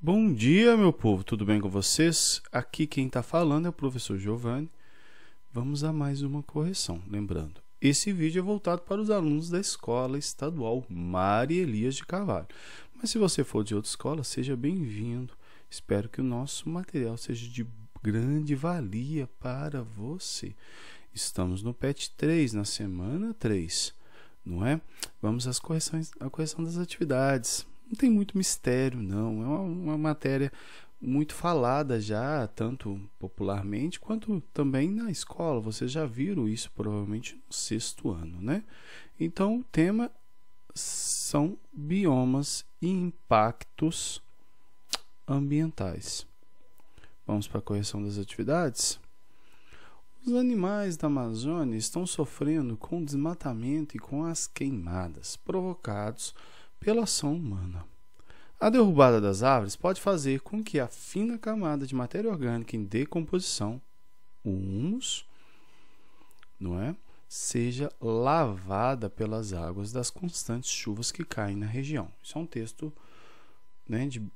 Bom dia, meu povo, tudo bem com vocês? Aqui quem está falando é o professor Giovanni. Vamos a mais uma correção. Lembrando, esse vídeo é voltado para os alunos da Escola Estadual Maria Elias de Carvalho. Mas se você for de outra escola, seja bem-vindo. Espero que o nosso material seja de grande valia para você. Estamos no PET 3, na semana 3, não é? Vamos às correções, à correção das atividades não tem muito mistério, não. É uma, uma matéria muito falada já, tanto popularmente quanto também na escola. Vocês já viram isso provavelmente no sexto ano, né? Então, o tema são biomas e impactos ambientais. Vamos para a correção das atividades? Os animais da Amazônia estão sofrendo com o desmatamento e com as queimadas provocados por pela ação humana. A derrubada das árvores pode fazer com que a fina camada de matéria orgânica em decomposição, o humus, não é? seja lavada pelas águas das constantes chuvas que caem na região. Isso é um texto né, de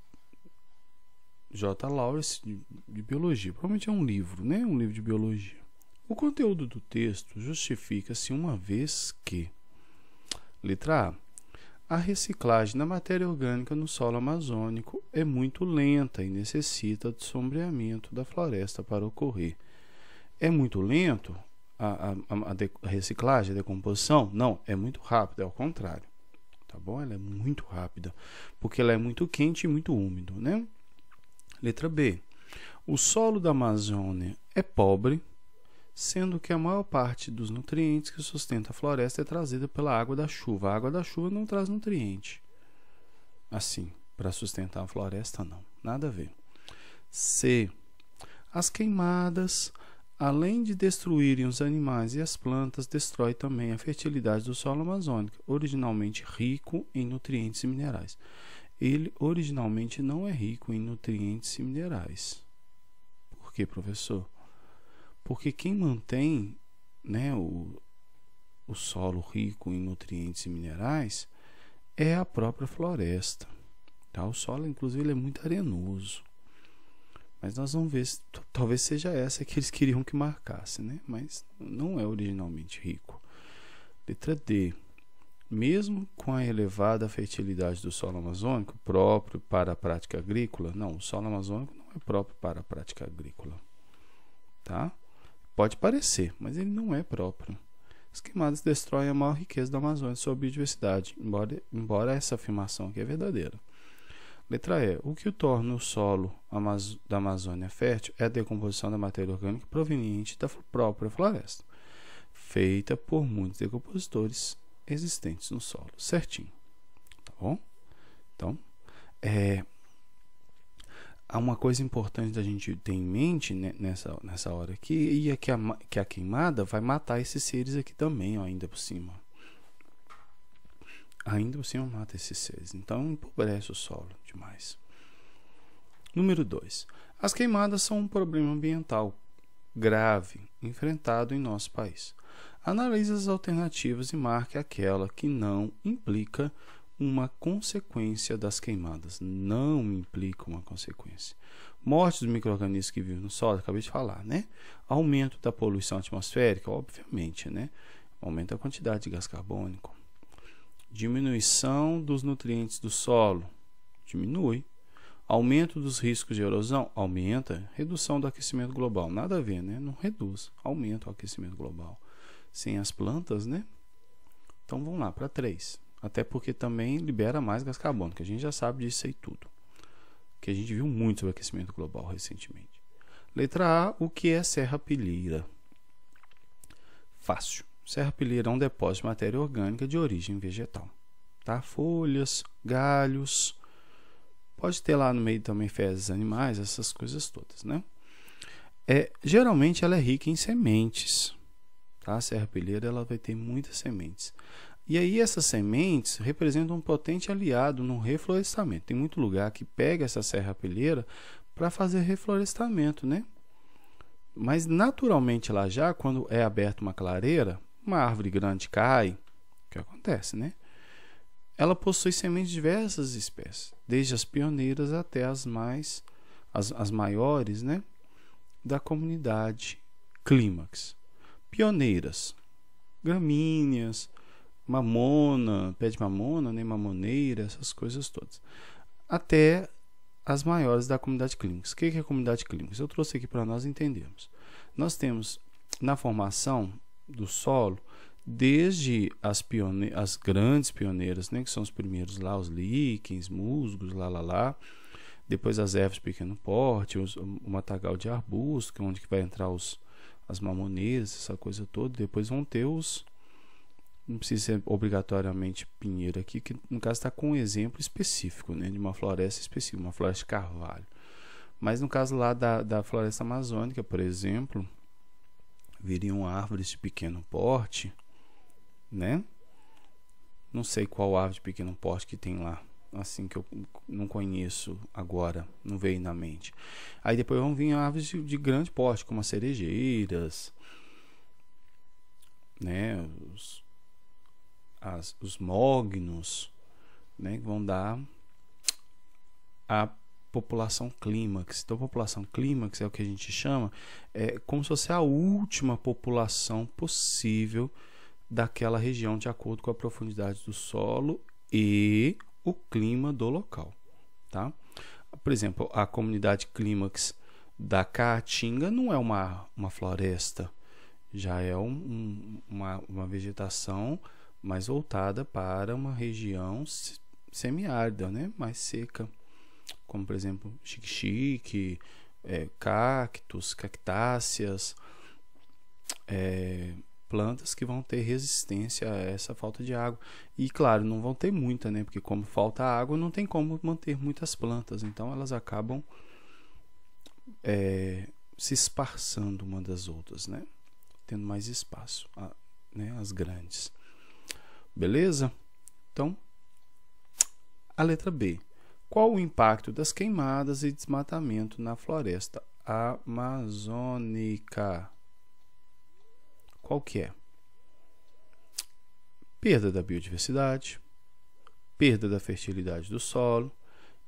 J. Lawrence de, biologia. Provavelmente é um livro, né? Um livro de biologia. O conteúdo do texto justifica-se uma vez que letra A a reciclagem da matéria orgânica no solo amazônico é muito lenta e necessita de sombreamento da floresta para ocorrer. É muito lento a, a, a, reciclagem, a decomposição? Não, é muito rápido, é ao contrário. Tá bom? Ela é muito rápida, porque ela é muito quente e muito úmido, né? Letra B. O solo da Amazônia é pobre, sendo que a maior parte dos nutrientes que sustenta a floresta é trazida pela água da chuva. A água da chuva não traz nutriente. Assim, para sustentar a floresta, não. Nada a ver. C. As queimadas, além de destruírem os animais e as plantas, destrói também a fertilidade do solo amazônico, originalmente rico em nutrientes e minerais. Ele originalmente não é rico em nutrientes e minerais. Por que, professor? Porque quem mantém né, o, o solo rico em nutrientes e minerais é a própria floresta. Tá? O solo, inclusive, é muito arenoso. Mas nós vamos ver, talvez seja essa que eles queriam que marcasse, né? Mas não é originalmente rico. Letra D. Mesmo com a elevada fertilidade do solo amazônico, próprio para a prática agrícola, não, o solo amazônico não é próprio para a prática agrícola, tá? Pode parecer, mas ele não é próprio. As queimadas destroem a maior riqueza da Amazônia, sua biodiversidade, embora, embora essa afirmação aqui é verdadeira. Letra E. O que o torna o solo da Amazônia fértil é a decomposição da matéria orgânica proveniente da própria floresta, feita por muitos decompositores existentes no solo. Certinho. Tá bom? Então, é, há uma coisa importante da gente ter em mente né, nessa, nessa hora aqui, e é que a, que a queimada vai matar esses seres aqui também, ó, ainda por cima. Ainda por cima mata esses seres. Então empobrece o solo demais. Número 2. As queimadas são um problema ambiental grave enfrentado em nosso país. Analise as alternativas e marque aquela que não implica uma consequência das queimadas, não implica uma consequência. Mortes dos micro-organismos que vivem no solo, acabei de falar, né? Aumento da poluição atmosférica, obviamente, né? Aumenta a quantidade de gás carbônico. Diminuição dos nutrientes do solo, diminui. Aumento dos riscos de erosão, aumenta. Redução do aquecimento global, nada a ver, né? Não reduz, aumenta o aquecimento global. Sem as plantas, né? Então vamos lá para três até porque também libera mais gás carbônico, a gente já sabe disso aí tudo. Que a gente viu muito sobre aquecimento global recentemente. Letra A, o que é serra pilheira? Fácil. Serra pilheira é um depósito de matéria orgânica de origem vegetal. Tá? Folhas, galhos. Pode ter lá no meio também fezes animais, essas coisas todas, né? É, geralmente ela é rica em sementes. Tá? A serra pilheira ela vai ter muitas sementes. E aí essas sementes representam um potente aliado no reflorestamento. Tem muito lugar que pega essa serra peleira para fazer reflorestamento, né? Mas naturalmente lá já, quando é aberta uma clareira, uma árvore grande cai, o que acontece, né? Ela possui sementes de diversas espécies, desde as pioneiras até as mais as, as maiores, né? Da comunidade clímax. Pioneiras, gramíneas, mamona, pé de mamona, né, mamoneira, essas coisas todas, até as maiores da comunidade clínica. O que é a comunidade clínica? Eu trouxe aqui para nós entendermos. Nós temos na formação do solo, desde as, pione as grandes pioneiras, né, que são os primeiros lá, os líquens, musgos, lá, lá, lá, depois as ervas de pequeno porte, os, o matagal de arbusto, que é onde que vai entrar os, as mamoneiras, essa coisa toda, depois vão ter os, não precisa ser obrigatoriamente pinheiro aqui, que no caso está com um exemplo específico, né, de uma floresta específica, uma floresta de carvalho. Mas no caso lá da, da floresta amazônica, por exemplo, viriam árvores de pequeno porte, né? Não sei qual árvore de pequeno porte que tem lá, assim que eu não conheço agora, não veio na mente. Aí depois vão vir árvores de, de grande porte, como as cerejeiras, né? Os, as, os mognos, né, vão dar a população clímax. Então, população clímax é o que a gente chama, é como se fosse a última população possível daquela região, de acordo com a profundidade do solo e o clima do local. Tá? Por exemplo, a comunidade clímax da Caatinga não é uma, uma floresta, já é um, uma, uma vegetação mas voltada para uma região semiárida, né? mais seca, como por exemplo xique-xique, é, cactos, cactáceas, é, plantas que vão ter resistência a essa falta de água. E claro, não vão ter muita, né? Porque como falta água, não tem como manter muitas plantas. Então elas acabam é, se esparçando uma das outras, né? Tendo mais espaço, a, né? As grandes. Beleza? Então, a letra B. Qual o impacto das queimadas e desmatamento na floresta amazônica? Qual que é? Perda da biodiversidade, perda da fertilidade do solo,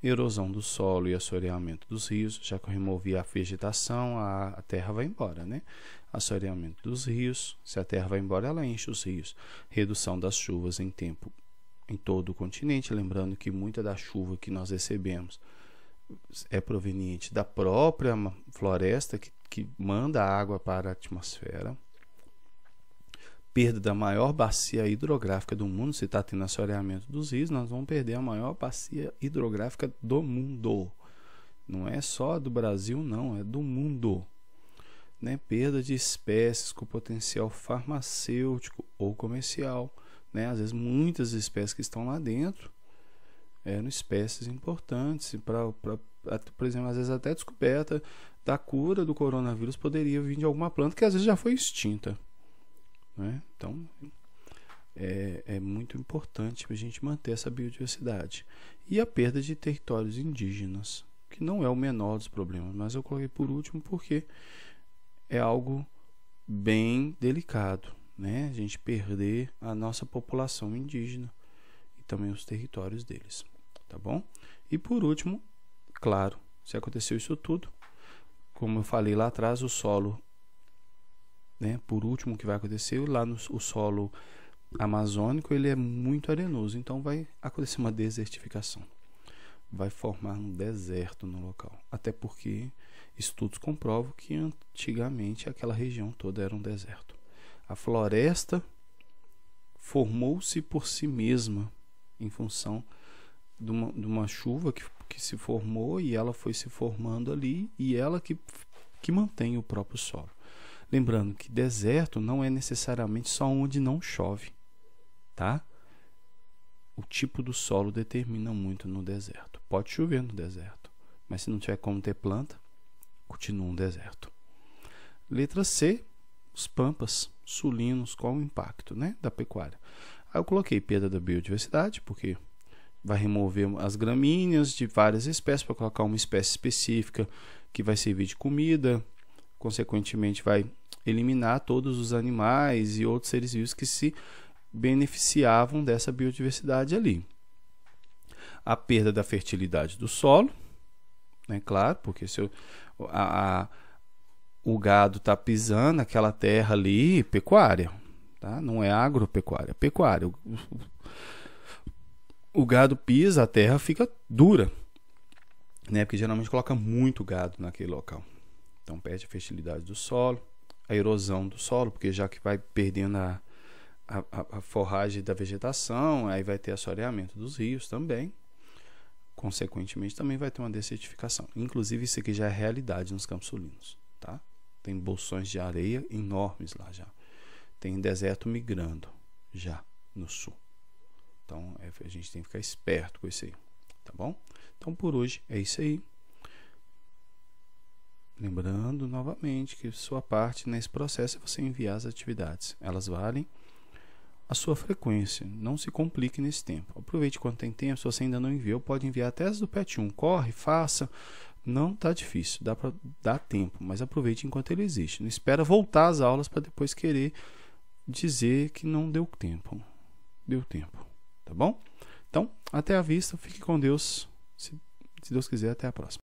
erosão do solo e assoreamento dos rios, já que eu removi a vegetação, a, terra vai embora, né? Assoreamento dos rios, se a terra vai embora, ela enche os rios. Redução das chuvas em tempo em todo o continente, lembrando que muita da chuva que nós recebemos é proveniente da própria floresta que, que manda água para a atmosfera perda da maior bacia hidrográfica do mundo, se está tendo assoreamento dos rios, nós vamos perder a maior bacia hidrográfica do mundo. Não é só do Brasil, não, é do mundo. Né? Perda de espécies com potencial farmacêutico ou comercial. Né? Às vezes, muitas espécies que estão lá dentro eram espécies importantes. Pra, pra, por exemplo, às vezes, até descoberta da cura do coronavírus poderia vir de alguma planta que às vezes já foi extinta. Né? Então é, é muito importante para a gente manter essa biodiversidade. E a perda de territórios indígenas, que não é o menor dos problemas, mas eu coloquei por último porque é algo bem delicado. Né? A gente perder a nossa população indígena e também os territórios deles. Tá bom? E por último, claro, se aconteceu isso tudo, como eu falei lá atrás, o solo né? Por último, o que vai acontecer lá no o solo amazônico ele é muito arenoso, então vai acontecer uma desertificação, vai formar um deserto no local, até porque estudos comprovam que antigamente aquela região toda era um deserto. A floresta formou-se por si mesma em função de uma, de uma chuva que, que se formou e ela foi se formando ali e ela que, que mantém o próprio solo. Lembrando que deserto não é necessariamente só onde não chove, tá? O tipo do solo determina muito no deserto. Pode chover no deserto, mas se não tiver como ter planta, continua um deserto. Letra C, os pampas sulinos, qual o impacto, né, da pecuária? Aí eu coloquei perda da biodiversidade, porque vai remover as gramíneas de várias espécies para colocar uma espécie específica que vai servir de comida, consequentemente vai eliminar todos os animais e outros seres vivos que se beneficiavam dessa biodiversidade ali. A perda da fertilidade do solo, né, claro, porque se eu, a, a, o gado está pisando aquela terra ali, pecuária, tá? não é agropecuária, é pecuária. O, o, o gado pisa, a terra fica dura, né, porque geralmente coloca muito gado naquele local. Então perde a fertilidade do solo a erosão do solo, porque já que vai perdendo a, a, a forragem da vegetação, aí vai ter assoreamento dos rios também. Consequentemente, também vai ter uma desertificação. Inclusive, isso aqui já é realidade nos campos sulinos. Tá? Tem bolsões de areia enormes lá já. Tem deserto migrando já no sul. Então, é, a gente tem que ficar esperto com isso aí. Tá bom? Então, por hoje é isso aí. Lembrando novamente que sua parte nesse processo é você enviar as atividades. Elas valem a sua frequência. Não se complique nesse tempo. Aproveite quanto tem tempo. Se você ainda não enviou, pode enviar até as do PET 1. Corre, faça. Não está difícil, dá para dar tempo, mas aproveite enquanto ele existe. Não espera voltar às aulas para depois querer dizer que não deu tempo. Deu tempo, tá bom? Então, até a vista, fique com Deus. Se, se Deus quiser, até a próxima.